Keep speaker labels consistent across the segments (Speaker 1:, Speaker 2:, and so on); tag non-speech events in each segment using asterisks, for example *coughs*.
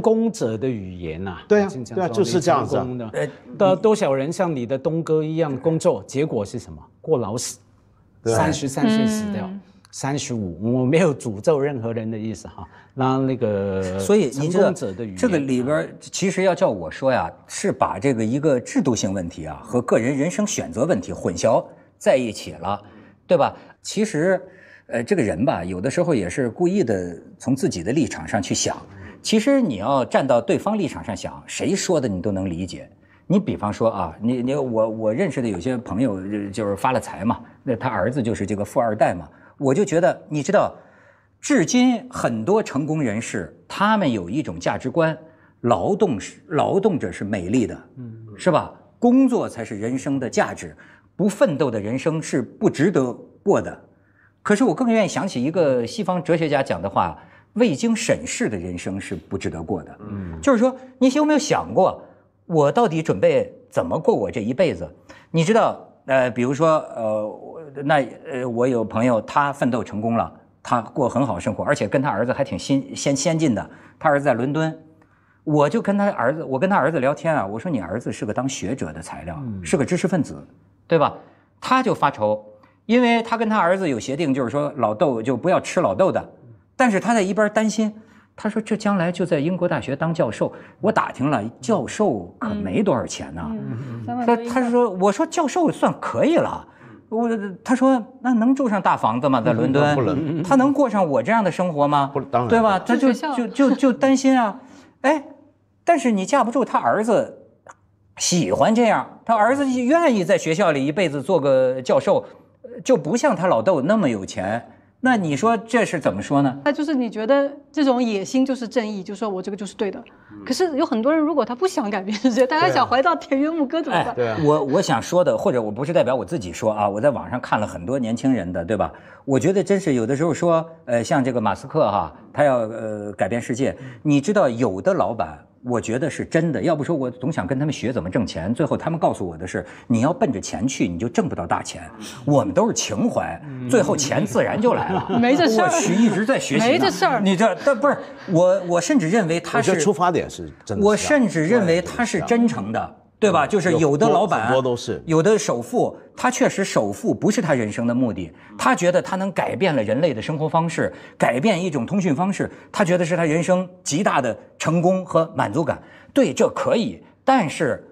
Speaker 1: 工者的语言呐，对啊，对，就是这样子的。的多少人像你的东哥一样工作，结果是什么？过劳死，
Speaker 2: 三十三岁死
Speaker 1: 掉，三十五。我没有诅咒任何人的意思哈，那那个。所以，工者
Speaker 3: 的这个里边，其实要叫我说呀，是把这个一个制度性问题啊和个人人生选择问题混淆在一起了，对吧？其实，呃，这个人吧，有的时候也是故意的，从自己的立场上去想。其实你要站到对方立场上想，谁说的你都能理解。你比方说啊，你你我我认识的有些朋友就是发了财嘛，那他儿子就是这个富二代嘛。我就觉得，你知道，至今很多成功人士，他们有一种价值观：劳动是劳动者是美丽的，嗯，是吧？工作才是人生的价值，不奋斗的人生是不值得过的。可是我更愿意想起一个西方哲学家讲的话。未经审视的人生是不值得过的。嗯，就是说，你有没有想过，我到底准备怎么过我这一辈子？你知道，呃，比如说，呃，那呃，我有朋友，他奋斗成功了，他过很好生活，而且跟他儿子还挺先先先进的，他儿子在伦敦。我就跟他儿子，我跟他儿子聊天啊，我说你儿子是个当学者的材料，是个知识分子，对吧？他就发愁，因为他跟他儿子有协定，就是说老豆就不要吃老豆的。但是他在一边担心，他说：“这将来就在英国大学当教授，我打听了，教授可没多少钱呢。”
Speaker 2: 他他
Speaker 3: 说：“我说教授算可以了。”我他说：“那能住上大房子吗？在伦敦，他能过上我这样的生活吗？”不，当然，对吧？他就就就就担心啊！哎，但是你架不住他儿子喜欢这样，他儿子愿意在学校里一辈子做个教授，就不像他老豆那么有钱。那你说这是怎么说呢？
Speaker 2: 那就是你觉得这种野心就是正义，就说我这个就是对的。可是有很多人，如果他不想改变世界，他还想回到田园牧歌怎么办？
Speaker 3: 我我想说的，或者我不是代表我自己说啊，我在网上看了很多年轻人的，对吧？我觉得真是有的时候说，呃，像这个马斯克哈，他要呃改变世界。你知道有的老板。我觉得是真的，要不说我总想跟他们学怎么挣钱，最后他们告诉我的是，你要奔着钱去，你就挣不到大钱。我们都是情怀，最后钱自然就来了。*laughs* 没这事儿，我一直在学习，没这事儿。你这，但不是我，我甚至认为他是出发点是真的，我甚至认为他是真诚的。对吧？就是有的老板，很多都是有的首富，他确实首富不是他人生的目的，他觉得他能改变了人类的生活方式，改变一种通讯方式，他觉得是他人生极大的成功和满足感。对，这可以。但是，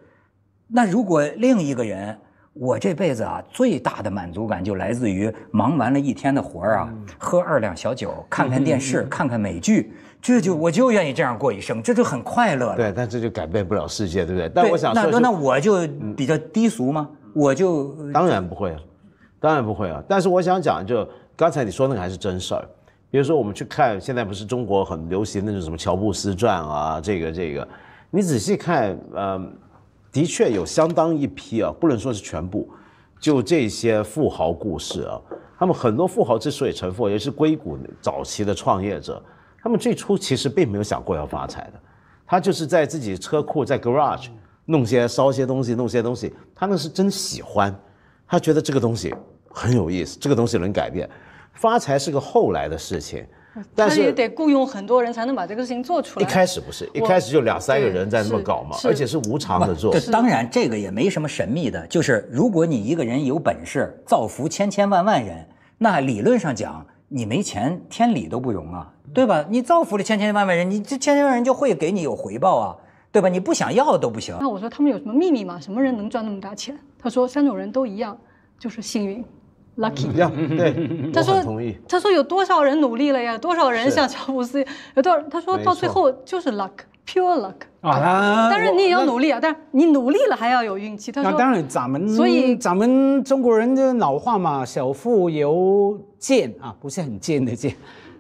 Speaker 3: 那如果另一个人？我这辈子啊，最大的满足感就来自于忙完了一天的活儿啊，喝二两小酒，看看电视，看看美剧，这就我就愿意这样过一生，这就很快乐了。对，但这就改变不了世界，对不对？但我想说，那那我就比较低俗
Speaker 4: 吗？我就当然不会了，当然不会啊。但是我想讲，就刚才你说那个还是真事儿，比如说我们去看，现在不是中国很流行那种什么乔布斯传啊，这个这个，你仔细看，嗯。的确有相当一批啊，不能说是全部，就这些富豪故事啊。他们很多富豪之所以成富，也是硅谷早期的创业者。他们最初其实并没有想过要发财的，他就是在自己车库在 garage，弄些烧些东西，弄些东西。他们是真喜欢，他觉得这个东西很有意思，这个东西能改变，发财是个后来的事情。
Speaker 2: *laughs* 但是也得雇佣很多人才能把这个事情做出来。一开始不
Speaker 4: 是，一开始就两三个人在那么搞嘛，而且是
Speaker 3: 无偿的做。当然这个也没什么神秘的，就是如果你一个人有本事，造福千千万万人，那理论上讲你没钱天理都不容啊，对吧？你造福了千千万万人，你这千千万人就会给你有回报啊，对吧？你不想要都不行。那
Speaker 2: 我说他们有什么秘密吗？什么人能赚那么大钱？他说三种人都一样，就是幸运。lucky，
Speaker 3: 对，他说，
Speaker 2: 他说有多少人努力了呀？多少人像乔布斯，*laughs* 有多少？他说到最后就是 luck，pure luck。
Speaker 1: 啊，当然你也要努力啊，
Speaker 2: 但是你努力了还要有运气。他说，当然咱
Speaker 1: 们，所以咱们中国人的老话嘛，“小富由俭啊，不是很贱的贱，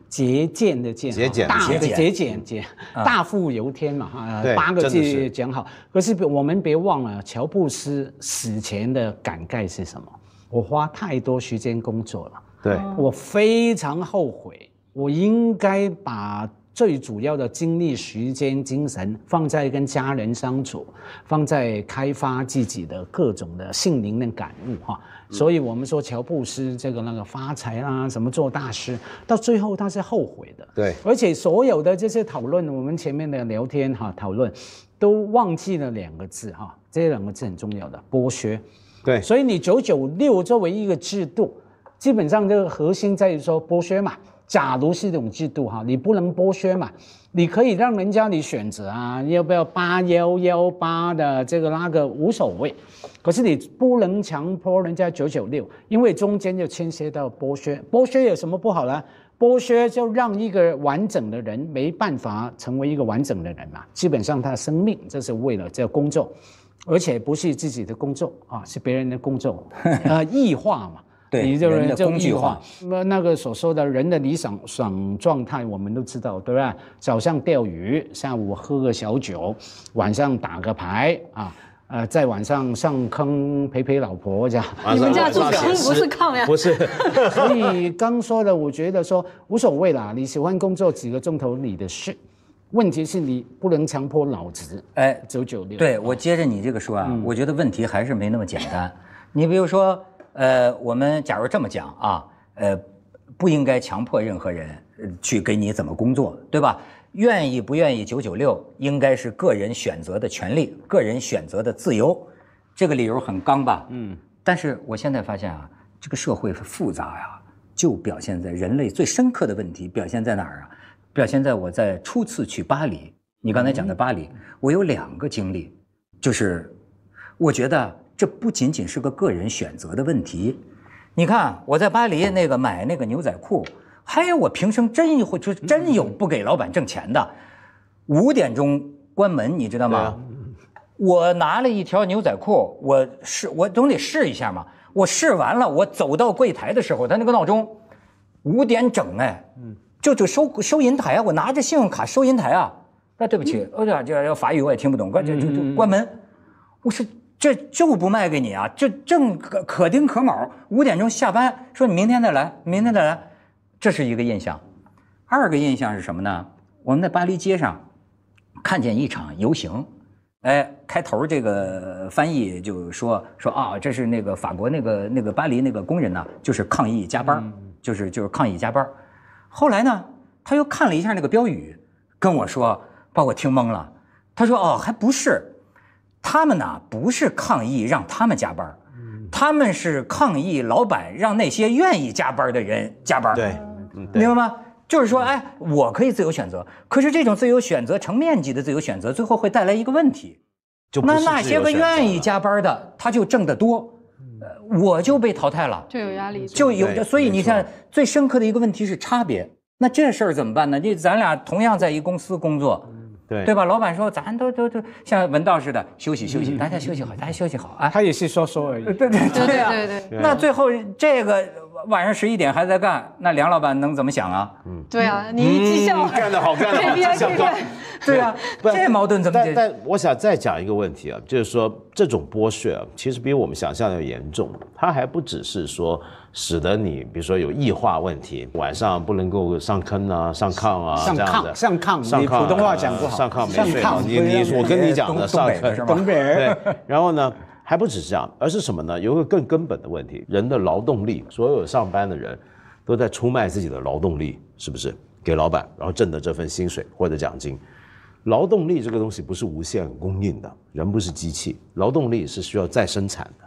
Speaker 1: 节俭的俭，节俭，大的节俭，节，大富由天嘛。”啊，八个字讲好。可是我们别忘了，乔布斯死前的感慨是什么？我花太多时间工作了，对我非常后悔。我应该把最主要的精力、时间、精神放在跟家人相处，放在开发自己的各种的心灵的感悟哈。所以，我们说乔布斯这个那个发财啦，什么做大师，到最后他是后悔的。对，而且所有的这些讨论，我们前面的聊天哈讨论，都忘记了两个字哈，这两个字很重要的剥削。对，所以你九九六作为一个制度，基本上这个核心在于说剥削嘛。假如是一种制度哈，你不能剥削嘛，你可以让人家你选择啊，要不要八幺幺八的这个那个无所谓，可是你不能强迫人家九九六，因为中间就牵涉到剥削。剥削有什么不好呢？剥削就让一个完整的人没办法成为一个完整的人嘛。基本上他的生命这是为了这工作。而且不是自己的工作啊，是别人的工作，*laughs* 异化嘛？
Speaker 3: 对，你就是工异化。
Speaker 1: 那那个所说的人的理想爽状态，我们都知道，对吧？早上钓鱼，下午喝个小酒，晚上打个牌啊，呃，在晚上上坑陪陪老婆这样。*laughs* 你们家住炕不是炕呀？不是。*laughs* 所以刚说的，我觉得说无所谓啦，你喜欢工作几个钟头你的事。问题是你不能强迫脑子，
Speaker 3: 哎，九九六。对，我接着你这个说啊，我觉得问题还是没那么简单。你比如说，呃，我们假如这么讲啊，呃，不应该强迫任何人去给你怎么工作，对吧？愿意不愿意九九六，应该是个人选择的权利，个人选择的自由。这个理由很刚吧？嗯。但是我现在发现啊，这个社会是复杂呀，就表现在人类最深刻的问题表现在哪儿啊？表现在我在初次去巴黎，你刚才讲的巴黎，我有两个经历，就是，我觉得这不仅仅是个个人选择的问题。你看我在巴黎那个买那个牛仔裤，还有我平生真会就真有不给老板挣钱的，五点钟关门，你知道吗？我拿了一条牛仔裤，我试我总得试一下嘛。我试完了，我走到柜台的时候，他那个闹钟，五点整，哎，嗯。就就收收银台啊！我拿着信用卡，收银台啊！那对不起，欧啊，这要法语我也听不懂，关就就关门。我说这就不卖给你啊！这正可可丁可卯，五点钟下班，说你明天再来，明天再来。这是一个印象。二个印象是什么呢？我们在巴黎街上看见一场游行。哎，开头这个翻译就说说啊，这是那个法国那个那个巴黎那个工人呢，就是抗议加班，就是就是抗议加班。后来呢，他又看了一下那个标语，跟我说，把我听懵了。他说：“哦，还不是，他们呢，不是抗议，让他们加班他们是抗议老板让那些愿意加班的人加班对，明白吗？就是说，哎，我可以自由选择。可是这种自由选择成面积的自由选择，最后会带来一个问题，就那那些个愿意加班的，他就挣得多。”我就被淘汰了，就
Speaker 2: 有压力，就有，所以你看，
Speaker 3: 最深刻的一个问题是差别。那这事儿怎么办呢？这咱俩同样在一公司工作，对对吧？老板说咱都都都像文道似的休息休息，大家休息好，大家休息好啊。他也是说说而已，对对
Speaker 2: 对对对。那最后这个。
Speaker 3: 晚上十一点还在干，那梁老板能怎么想啊？嗯，
Speaker 2: *laughs* 对啊，你绩效干得好干，这边这
Speaker 3: 对啊，这矛盾怎么
Speaker 4: 解？但我想再讲一个问题啊，就是说这种剥削其实比我们想象的严重，它还不只是说使得你，比如说有异化问题，晚上不能够上坑啊，上炕啊，上炕上炕，你普通话讲不好，上炕没睡，你你我跟你讲的，上北是吗？对，然后呢？还不只是这样，而是什么呢？有一个更根本的问题：人的劳动力，所有上班的人，都在出卖自己的劳动力，是不是？给老板，然后挣的这份薪水或者奖金。劳动力这个东西不是无限供应的，人不是机器，劳动力是需要再生产的。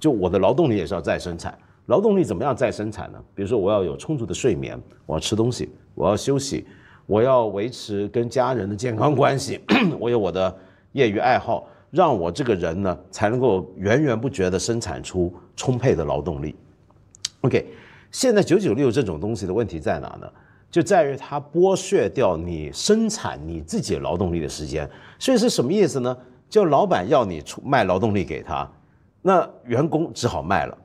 Speaker 4: 就我的劳动力也是要再生产，劳动力怎么样再生产呢？比如说，我要有充足的睡眠，我要吃东西，我要休息，我要维持跟家人的健康关系，*coughs* 我有我的业余爱好。让我这个人呢，才能够源源不绝地生产出充沛的劳动力。OK，现在九九六这种东西的问题在哪呢？就在于它剥削掉你生产你自己劳动力的时间。所以是什么意思呢？就老板要你出卖劳动力给他，那员工只好卖了。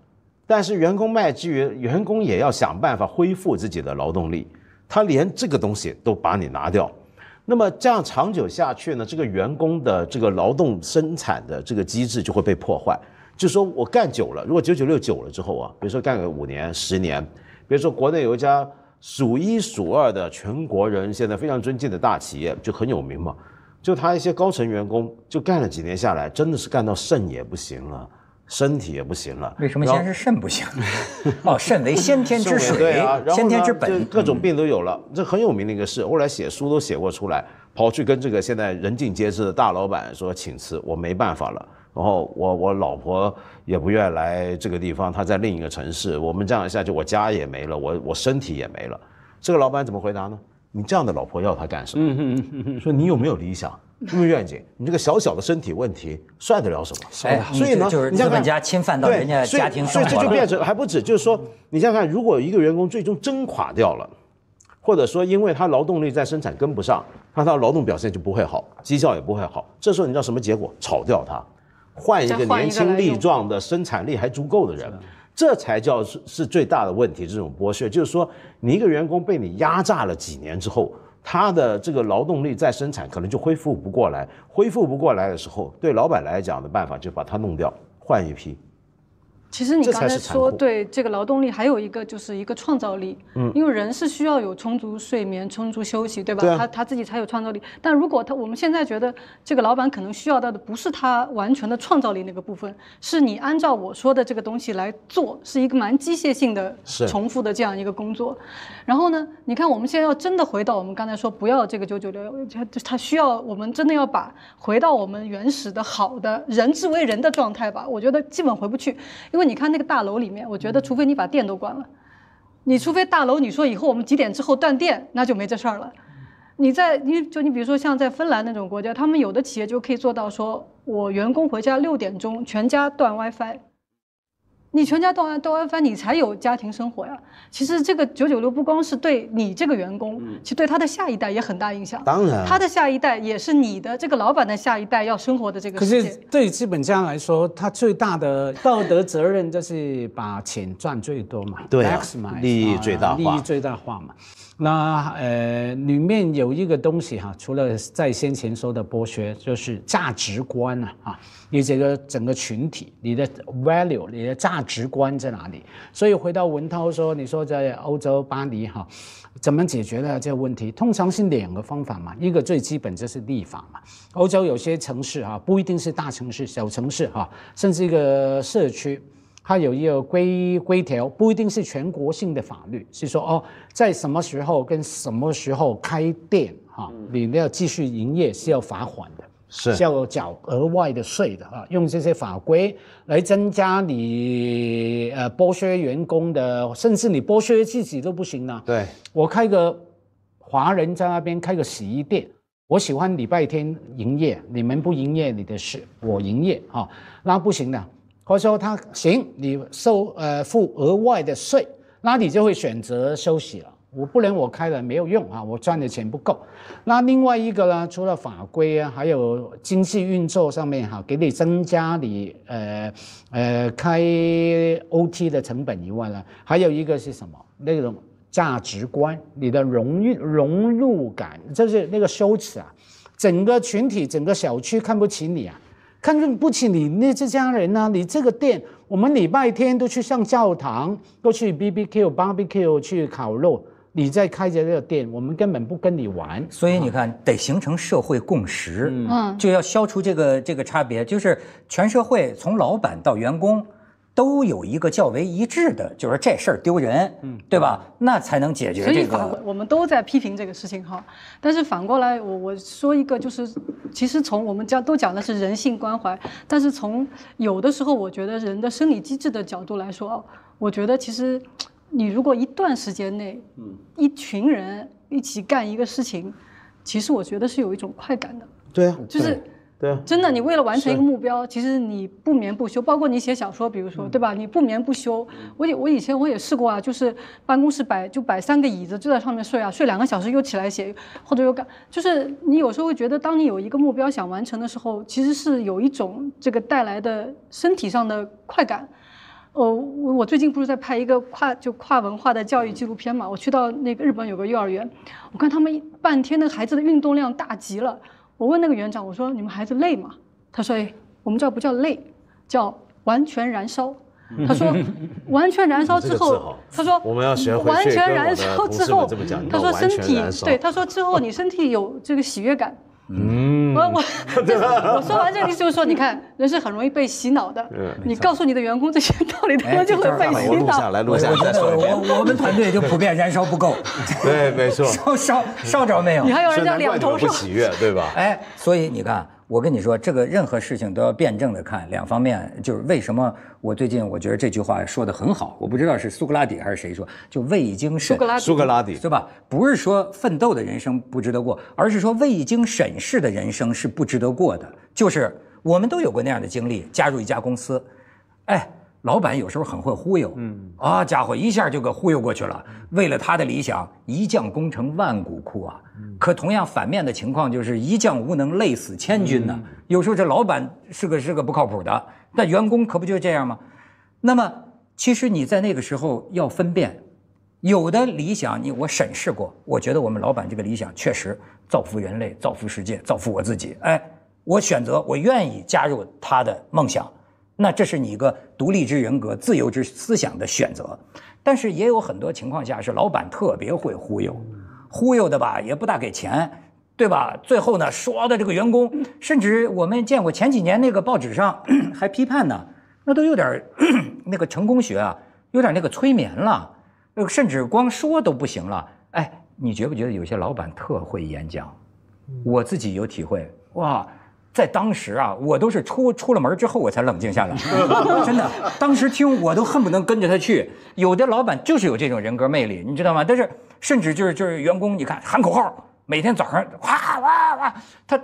Speaker 4: 但是员工卖之余，员工也要想办法恢复自己的劳动力。他连这个东西都把你拿掉。那么这样长久下去呢，这个员工的这个劳动生产的这个机制就会被破坏。就说我干久了，如果九九六久了之后啊，比如说干个五年、十年，比如说国内有一家数一数二的、全国人现在非常尊敬的大企业，就很有名嘛，就他一些高层员工就干了几年下来，真的是干到肾也不行了。身体也不行了，为什么先是
Speaker 3: 肾不行？*laughs*
Speaker 4: 哦，肾为先天之水，先天之本，各种病都有了。这很有名的一个事，后来写书都写过出来。跑去跟这个现在人尽皆知的大老板说请辞，我没办法了。然后我我老婆也不愿来这个地方，她在另一个城市。我们这样下去，我家也没了，我我身体也没了。这个老板怎么回答呢？你这样的老婆要他干什么？说你有没有理想？入是愿景，你这个小小的身体问题算得了什么？哎，所以呢，你像人家侵犯到人家家庭所以这就变成还不止，就是说，你想看，如果一个员工最终真垮掉了，或者说因为他劳动力在生产跟不上，那他的劳动表现就不会好，绩效也不会好。这时候你知道什么结果？炒掉他，换一个年轻力壮的、生产力还足够的人，这才叫是最大的问题。这种剥削就是说，你一个员工被你压榨了几年之后。他的这个劳动力再生产可能就恢复不过来，恢复不过来的时候，对老板来讲的办法就把他弄掉，换一批。
Speaker 2: 其实你刚才说对这个劳动力还有一个就是一个创造力，嗯，因为人是需要有充足睡眠、充足休息，对吧？他他自己才有创造力。但如果他我们现在觉得这个老板可能需要到的不是他完全的创造力那个部分，是你按照我说的这个东西来做，是一个蛮机械性的、重复的这样一个工作。然后呢，你看我们现在要真的回到我们刚才说不要这个九九六，他需要我们真的要把回到我们原始的好的人之为人的状态吧？我觉得基本回不去，因为。你看那个大楼里面，我觉得除非你把电都关了，你除非大楼你说以后我们几点之后断电，那就没这事儿了。你在你就你比如说像在芬兰那种国家，他们有的企业就可以做到，说我员工回家六点钟，全家断 WiFi。你全家都安都安翻，你才有家庭生活呀。其实这个九九六不光是对你这个员工，其实对他的下一代也很大影响。当然，他的下一代也是你的这个老板的下一代要生活的这个。可是
Speaker 1: 对资本家来说，他最大的道德责任就是把钱赚最多嘛，对，利益最大化，利益最大化嘛。那呃，里面有一个东西哈，除了在先前说的剥削，就是价值观啊，你这个整个群体，你的 value，你的价值观在哪里？所以回到文涛说，你说在欧洲巴黎哈，怎么解决呢这个问题？通常是两个方法嘛，一个最基本就是立法嘛。欧洲有些城市啊，不一定是大城市，小城市哈，甚至一个社区。它有一个规规条，不一定是全国性的法律，是说哦，在什么时候跟什么时候开店哈，你要继续营业是要罚款的，是要缴额外的税的啊。用这些法规来增加你呃剥削员工的，甚至你剥削自己都不行了。对，我开个华人在那边开个洗衣店，我喜欢礼拜天营业，你们不营业，你的事我营业啊，那不行的。或者说他行，你收呃付额外的税，那你就会选择休息了。我不能我开了没有用啊，我赚的钱不够。那另外一个呢，除了法规啊，还有经济运作上面哈，给你增加你呃呃开 OT 的成本以外呢，还有一个是什么？那种价值观，你的荣誉融入感，就是那个羞耻啊，整个群体整个小区看不起你啊。看不起你那这家人呢？你这个店，我们礼拜天都去上教堂，都去 BBQ、Barbecue 去烤肉。
Speaker 3: 你在开着这个店，我们根本不跟你玩。所以你看，得形成社会共识，嗯，就要消除这个这个差别，就是全社会从老板到员工。都有一个较为一致的，就是这事儿丢人，嗯，对吧？那才能解决这个。所以，我们
Speaker 2: 我们都在批评这个事情哈。但是反过来，我我说一个，就是其实从我们讲都讲的是人性关怀，但是从有的时候，我觉得人的生理机制的角度来说，我觉得其实你如果一段时间内，嗯，一群人一起干一个事情，其实我觉得是有一种快感的。
Speaker 4: 对啊，就是。
Speaker 2: 真的，你为了完成一个目标，其实你不眠不休，包括你写小说，比如说，对吧？你不眠不休。我我以前我也试过啊，就是办公室摆就摆三个椅子，就在上面睡啊，睡两个小时又起来写，或者又干。就是你有时候会觉得，当你有一个目标想完成的时候，其实是有一种这个带来的身体上的快感。哦，我最近不是在拍一个跨就跨文化的教育纪录片嘛，我去到那个日本有个幼儿园，我看他们半天那个孩子的运动量大极了。我问那个园长，我说你们孩子累吗？他说：我们这不叫累，叫完全燃烧。他说：*laughs* 完全燃烧之后，他说我们要学会跟我的同事他说身体，对，他说之后你身体有这个喜悦感。嗯，我我 *laughs* 我说完这意思就是说，你看，人是很容易被洗脑的。你告诉你的员工这些道理，他们就会被洗脑。
Speaker 3: 我我我们团队就普遍燃烧不够，*laughs* 对，没错。烧烧烧着没有？你还有人叫两头烧？喜悦对吧？哎，所以你看。我跟你说，这个任何事情都要辩证的看，两方面就是为什么我最近我觉得这句话说的很好，我不知道是苏格拉底还是谁说，就未经苏格拉苏格拉底，对吧？不是说奋斗的人生不值得过，而是说未经审视的人生是不值得过的。就是我们都有过那样的经历，加入一家公司，哎。老板有时候很会忽悠，嗯，啊家伙一下就给忽悠过去了。为了他的理想，一将功成万骨枯啊。可同样反面的情况就是一将无能，累死千军呢。有时候这老板是个是个不靠谱的，但员工可不就这样吗？那么其实你在那个时候要分辨，有的理想你我审视过，我觉得我们老板这个理想确实造福人类、造福世界、造福我自己。哎，我选择，我愿意加入他的梦想。那这是你一个独立之人格、自由之思想的选择，但是也有很多情况下是老板特别会忽悠，忽悠的吧也不大给钱，对吧？最后呢，说的这个员工，甚至我们见过前几年那个报纸上 *coughs* 还批判呢，那都有点 *coughs* 那个成功学啊，有点那个催眠了，甚至光说都不行了。哎，你觉不觉得有些老板特会演讲？我自己有体会，哇。在当时啊，我都是出出了门之后我才冷静下来，*laughs* 真的。当时听我都恨不能跟着他去。有的老板就是有这种人格魅力，你知道吗？但是甚至就是就是员工，你看喊口号，每天早上哗
Speaker 2: 哗哗，
Speaker 3: 他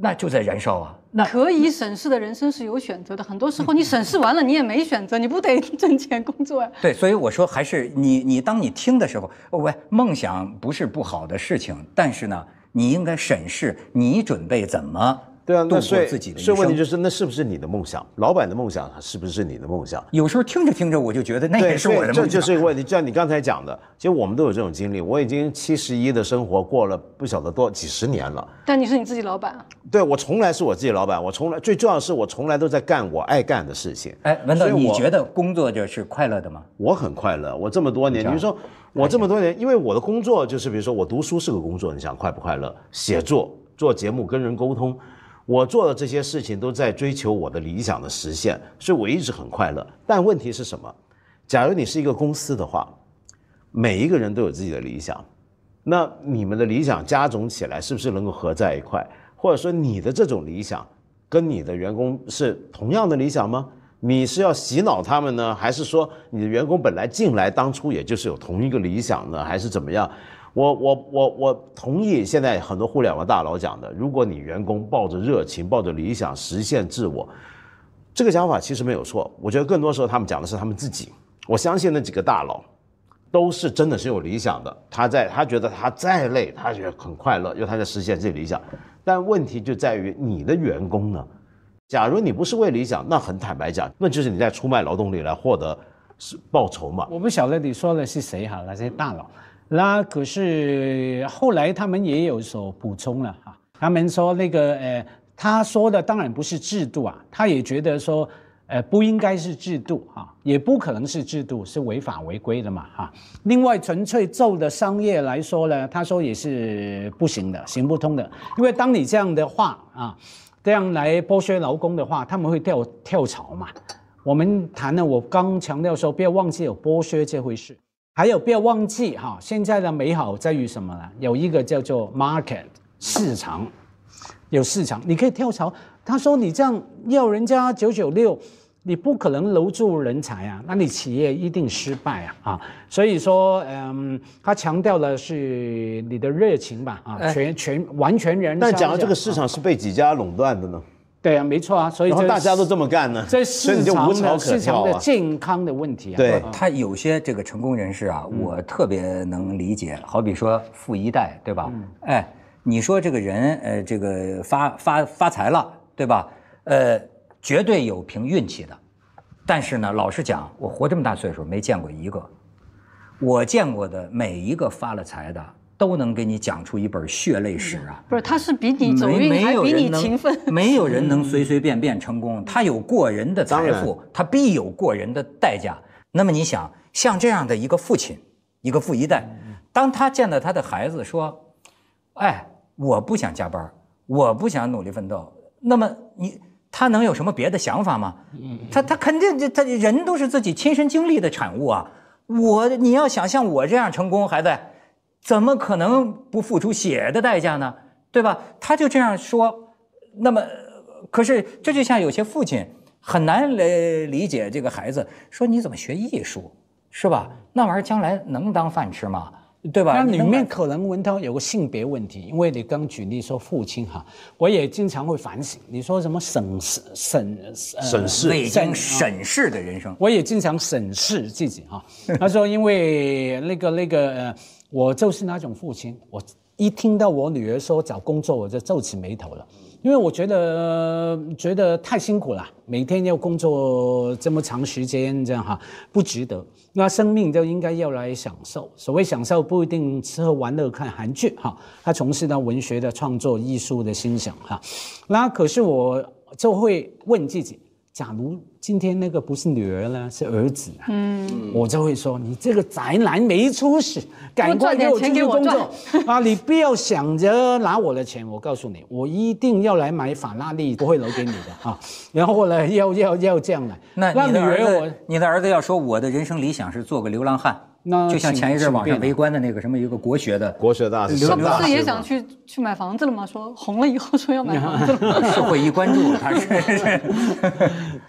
Speaker 3: 那就在燃烧啊。
Speaker 2: 那可以审视的人生是有选择的，很多时候你审视完了，你也没选择，你不得 *laughs* 挣钱工作呀？
Speaker 3: 对，所以我说还是你你当你听的时候，我梦想不是不好的事情，但是呢，你应该审视你准备怎么。对啊，那所以所以问题就是，那是不是你的梦想？老板的梦想是不是你的
Speaker 4: 梦想？有时候听着听着，我就觉得那也是我的梦想。这就是一个问题，就像你刚才讲的，其实我们都有这种经历。我已经七十一的生活过了不晓得多几十年了。
Speaker 2: 但你是你自己老板啊？
Speaker 4: 对，我从来是我自己老板。我从来最重要的是，我从来都在干我爱干的事情。哎，文道，你觉得工作就是快乐的吗？我很快乐。我这么多年，你说我这么多年，因为我的工作就是，比如说我读书是个工作，你想快不快乐？写作、做节目、跟人沟通。我做的这些事情都在追求我的理想的实现，所以我一直很快乐。但问题是什么？假如你是一个公司的话，每一个人都有自己的理想，那你们的理想加总起来，是不是能够合在一块？或者说你的这种理想跟你的员工是同样的理想吗？你是要洗脑他们呢，还是说你的员工本来进来当初也就是有同一个理想呢？还是怎么样？我我我我同意现在很多互联网大佬讲的，如果你员工抱着热情、抱着理想实现自我，这个想法其实没有错。我觉得更多时候他们讲的是他们自己。我相信那几个大佬，都是真的是有理想的。他在他觉得他再累，他觉得很快乐，因为他在实现这己理想。但问题就在于你的员工呢？假如你不是为理想，那很坦白讲，那就是你在出卖劳动力来获得报酬嘛。我不晓得你说的是谁哈，那些大佬。
Speaker 1: 那可是后来他们也有所补充了哈，他们说那个呃，他说的当然不是制度啊，他也觉得说，呃，不应该是制度啊，也不可能是制度，是违法违规的嘛哈。另外，纯粹做商业来说呢，他说也是不行的，行不通的，因为当你这样的话啊，这样来剥削劳工的话，他们会跳跳槽嘛。我们谈了，我刚强调说，不要忘记有剥削这回事。还有不要忘记哈，现在的美好在于什么呢？有一个叫做 market 市场，有市场你可以跳槽。他说你这样要人家九九六，你不可能留住人才啊，那你企业一定失败啊啊！所以说，嗯，他强调的是你的热情吧啊，全全完全人。但讲到这个市场
Speaker 4: 是被
Speaker 3: 几家垄断的呢？
Speaker 1: 对啊，没错啊，所以大家
Speaker 3: 都这么干呢。这市场呢，市场的健
Speaker 1: 康的问题啊。对，他
Speaker 3: 有些这个成功人士啊，我特别能理解。好比说富一代，对吧？哎，你说这个人，呃，这个发发发财了，对吧？呃，绝对有凭运气的，但是呢，老实讲，我活这么大岁数，没见过一个。我见过的每一个发了财的。都能给你讲出一本血泪史啊！
Speaker 2: 不是，他是比你走运，还比你勤奋。
Speaker 3: 没有人能随随便便成功，他有过人的财富，他必有过人的代价。那么你想，像这样的一个父亲，一个富一代，当他见到他的孩子说：“哎，我不想加班，我不想努力奋斗。”那么你，他能有什么别的想法吗？他他肯定，就他人都是自己亲身经历的产物啊。我，你要想像我这样成功，孩子。怎么可能不付出血的代价呢？对吧？他就这样说。那么，可是这就像有些父亲很难来理解这个孩子说：“你怎么学艺术？是吧？那玩意儿将来能当饭吃吗？
Speaker 1: 对吧？”那里面可能文涛有个性别问题，因为你刚举例说父亲哈，我也经常会反省。你说什么审视、审视、审视、审视的人生，我也经常审视自己哈。他说：“因为那个那个。”呃我就是那种父亲，我一听到我女儿说找工作，我就皱起眉头了，因为我觉得觉得太辛苦了，每天要工作这么长时间，这样哈，不值得。那生命就应该要来享受，所谓享受不一定吃喝玩乐看韩剧哈，他从事的文学的创作、艺术的欣赏哈，那可是我就会问自己。假如今天那个不是女儿呢，是儿子，嗯，我就会说你这个宅男没出息，赶快给我出去工作 *laughs* 啊！你不要想着拿我的钱，我告诉你，我一定要来买法拉利，不会留给你的啊！*laughs* 然后呢，要要要这样来。那你的儿子，
Speaker 3: 你的儿子要说我的人生理想是做个流浪汉，那就像前一阵网上围观的那个什么一个国学的国学大师，他不是也想
Speaker 2: 去去买房子了吗？说红了以后说要买房子，*laughs* 社
Speaker 1: 会一关
Speaker 3: 注他是。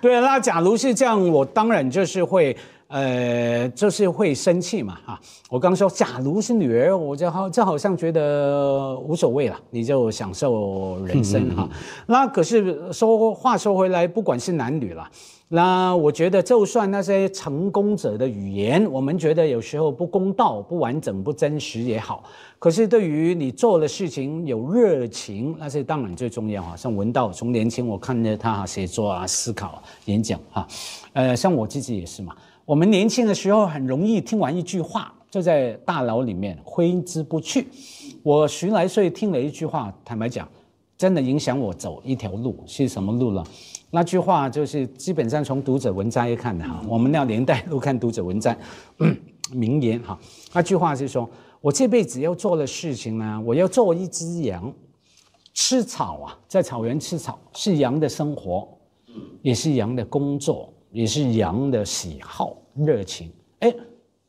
Speaker 1: 对那假如是这样，我当然就是会，呃，就是会生气嘛，哈。我刚说，假如是女儿，我就好就好像觉得无所谓了，你就享受人生哈。那可是说话说回来，不管是男女了。那我觉得，就算那些成功者的语言，我们觉得有时候不公道、不完整、不真实也好，可是对于你做的事情有热情，那是当然最重要啊。像文道，从年轻我看着他写作啊、思考、演讲啊，呃，像我自己也是嘛。我们年轻的时候很容易听完一句话，就在大脑里面挥之不去。我十来岁听了一句话，坦白讲，真的影响我走一条路是什么路了。那句话就是基本上从读者文摘看的哈，我们那年代都看读者文摘，名言哈。那句话是说，我这辈子要做的事情呢，我要做一只羊，吃草啊，在草原吃草是羊的生活，也是羊的工作，也是羊的喜好热情。哎，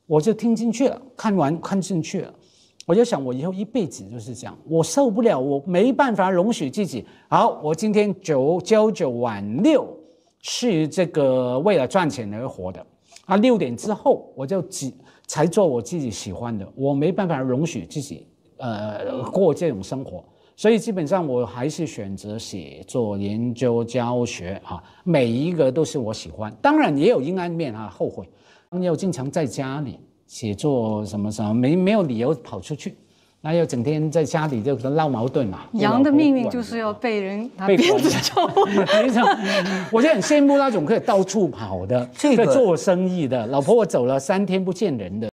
Speaker 1: 我就听进去了，看完看进去了。我就想，我以后一辈子就是这样，我受不了，我没办法容许自己。好，我今天九朝九晚六，是这个为了赚钱而活的。啊，六点之后我就只才做我自己喜欢的，我没办法容许自己呃过这种生活。所以基本上我还是选择写作、研究、教学啊，每一个都是我喜欢。当然也有阴暗面啊，后悔要经常在家里。写作什么什么没没有理由跑出去，那又整天在家里就闹矛盾嘛。羊的命运就
Speaker 2: 是要被人拿鞭子抽。
Speaker 1: *laughs* 没错，我就很羡慕那种可以到处跑的，在做生意的老婆，我走了三天不见人的。